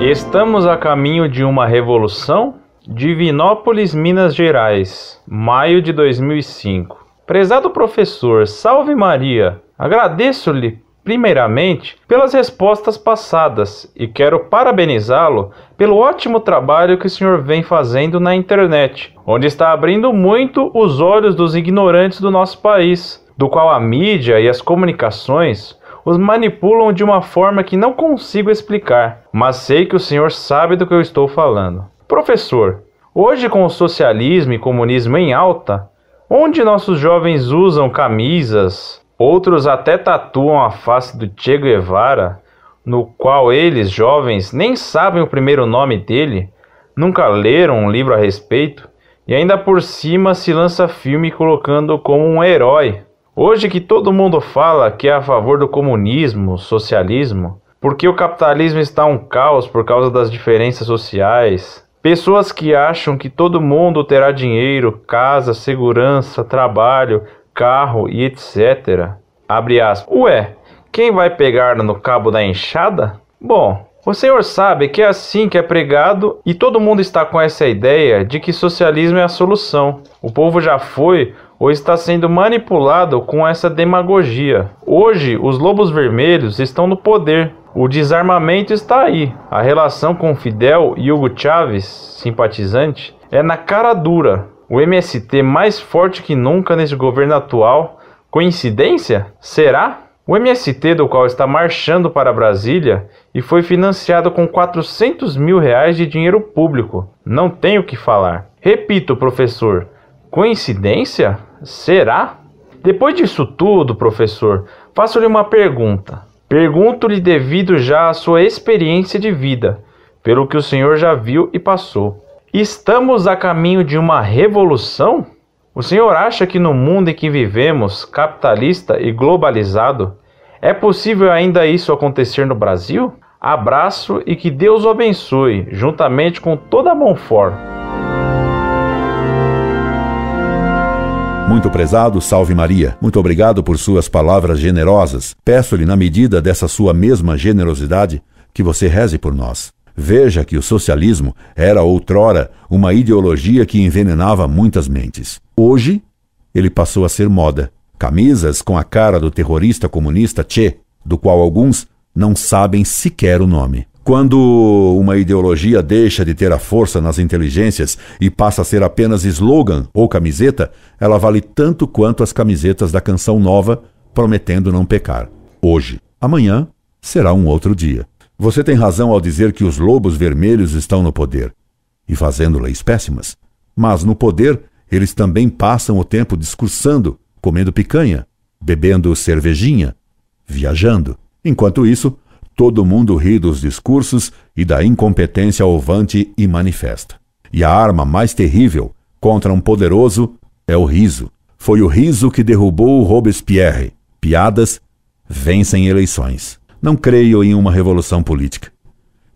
Estamos a caminho de uma revolução? Divinópolis, Minas Gerais, maio de 2005. Prezado professor, salve Maria! Agradeço-lhe, primeiramente, pelas respostas passadas e quero parabenizá-lo pelo ótimo trabalho que o senhor vem fazendo na internet, onde está abrindo muito os olhos dos ignorantes do nosso país, do qual a mídia e as comunicações os manipulam de uma forma que não consigo explicar, mas sei que o senhor sabe do que eu estou falando. Professor, hoje com o socialismo e comunismo em alta, onde nossos jovens usam camisas, outros até tatuam a face do Che Guevara, no qual eles, jovens, nem sabem o primeiro nome dele, nunca leram um livro a respeito, e ainda por cima se lança filme colocando como um herói Hoje que todo mundo fala que é a favor do comunismo, socialismo, porque o capitalismo está um caos por causa das diferenças sociais, pessoas que acham que todo mundo terá dinheiro, casa, segurança, trabalho, carro e etc. Abre aspas. Ué, quem vai pegar no cabo da enxada? Bom, o senhor sabe que é assim que é pregado e todo mundo está com essa ideia de que socialismo é a solução. O povo já foi ou está sendo manipulado com essa demagogia. Hoje, os lobos vermelhos estão no poder. O desarmamento está aí. A relação com Fidel e Hugo Chávez, simpatizante, é na cara dura. O MST mais forte que nunca neste governo atual. Coincidência? Será? O MST, do qual está marchando para Brasília e foi financiado com 400 mil reais de dinheiro público. Não tenho o que falar. Repito, professor, Coincidência? Será? Depois disso tudo, professor, faço-lhe uma pergunta. Pergunto-lhe devido já à sua experiência de vida, pelo que o senhor já viu e passou. Estamos a caminho de uma revolução? O senhor acha que no mundo em que vivemos, capitalista e globalizado, é possível ainda isso acontecer no Brasil? Abraço e que Deus o abençoe, juntamente com toda a mão forte. Muito prezado, salve Maria. Muito obrigado por suas palavras generosas. Peço-lhe, na medida dessa sua mesma generosidade, que você reze por nós. Veja que o socialismo era outrora uma ideologia que envenenava muitas mentes. Hoje, ele passou a ser moda. Camisas com a cara do terrorista comunista Che, do qual alguns não sabem sequer o nome. Quando uma ideologia deixa de ter a força nas inteligências e passa a ser apenas slogan ou camiseta, ela vale tanto quanto as camisetas da canção nova prometendo não pecar. Hoje, amanhã, será um outro dia. Você tem razão ao dizer que os lobos vermelhos estão no poder e fazendo leis péssimas. Mas no poder, eles também passam o tempo discursando, comendo picanha, bebendo cervejinha, viajando. Enquanto isso, Todo mundo ri dos discursos e da incompetência ovante e manifesta. E a arma mais terrível contra um poderoso é o riso. Foi o riso que derrubou Robespierre. Piadas vencem eleições. Não creio em uma revolução política.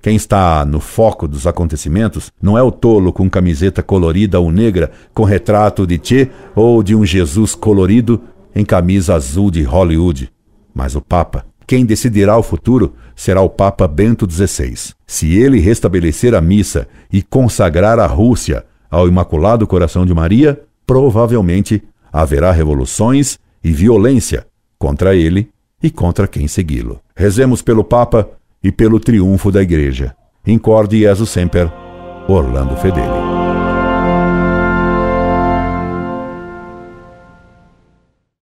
Quem está no foco dos acontecimentos não é o tolo com camiseta colorida ou negra, com retrato de Che ou de um Jesus colorido em camisa azul de Hollywood, mas o Papa. Quem decidirá o futuro será o Papa Bento XVI. Se ele restabelecer a missa e consagrar a Rússia ao Imaculado Coração de Maria, provavelmente haverá revoluções e violência contra ele e contra quem segui-lo. Rezemos pelo Papa e pelo triunfo da Igreja. Incorde Jesus Semper, Orlando Fedeli.